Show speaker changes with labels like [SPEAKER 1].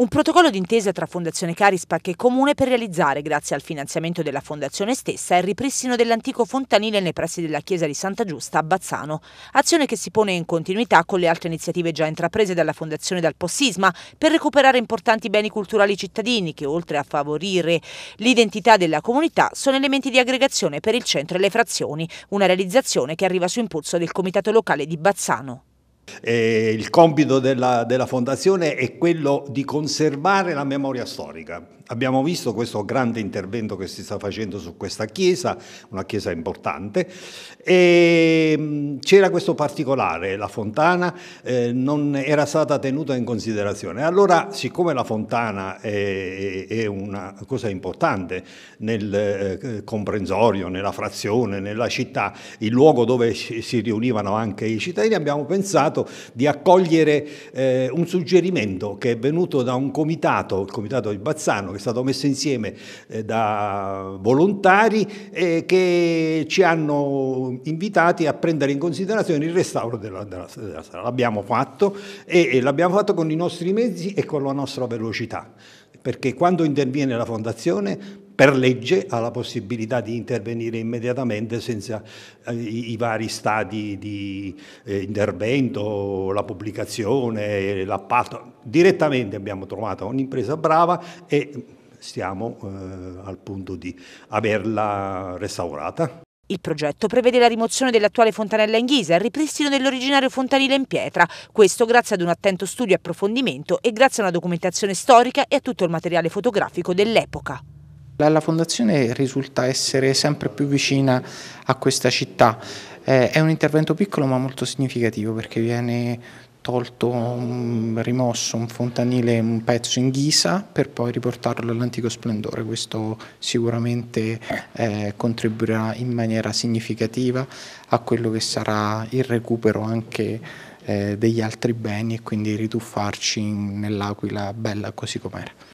[SPEAKER 1] Un protocollo d'intesa tra Fondazione Carispac e Comune per realizzare, grazie al finanziamento della Fondazione stessa, il ripristino dell'antico fontanile nei pressi della chiesa di Santa Giusta a Bazzano, azione che si pone in continuità con le altre iniziative già intraprese dalla Fondazione dal Possisma per recuperare importanti beni culturali cittadini che, oltre a favorire l'identità della comunità, sono elementi di aggregazione per il centro e le frazioni, una realizzazione che arriva su impulso del Comitato Locale di Bazzano
[SPEAKER 2] eh, il compito della, della Fondazione è quello di conservare la memoria storica. Abbiamo visto questo grande intervento che si sta facendo su questa chiesa, una chiesa importante, e mm, c'era questo particolare, la fontana eh, non era stata tenuta in considerazione. Allora, siccome la fontana è, è una cosa importante nel eh, comprensorio, nella frazione, nella città, il luogo dove si riunivano anche i cittadini, abbiamo pensato di accogliere eh, un suggerimento che è venuto da un comitato, il comitato di Bazzano, che è stato messo insieme eh, da volontari eh, che ci hanno invitati a prendere in considerazione il restauro della, della, della sala. L'abbiamo fatto e, e l'abbiamo fatto con i nostri mezzi e con la nostra velocità perché quando interviene la fondazione per legge ha la possibilità di intervenire immediatamente senza eh, i, vari stadi di eh, intervento, la pubblicazione, l'appalto. Direttamente abbiamo trovato un'impresa brava e stiamo eh, al punto di averla restaurata.
[SPEAKER 1] Il progetto prevede la rimozione dell'attuale fontanella in ghisa e il ripristino dell'originario fontanile in pietra, questo grazie ad un attento studio e approfondimento e grazie a una documentazione storica e a tutto il materiale fotografico dell'epoca.
[SPEAKER 3] La fondazione risulta essere sempre più vicina a questa città, eh, è un intervento piccolo ma molto significativo perché viene tolto, rimosso un fontanile, un pezzo in ghisa per poi riportarlo all'antico splendore. Questo sicuramente eh, contribuirà in maniera significativa a quello che sarà il recupero anche eh, degli altri beni e quindi rituffarci nell'Aquila bella così com'era.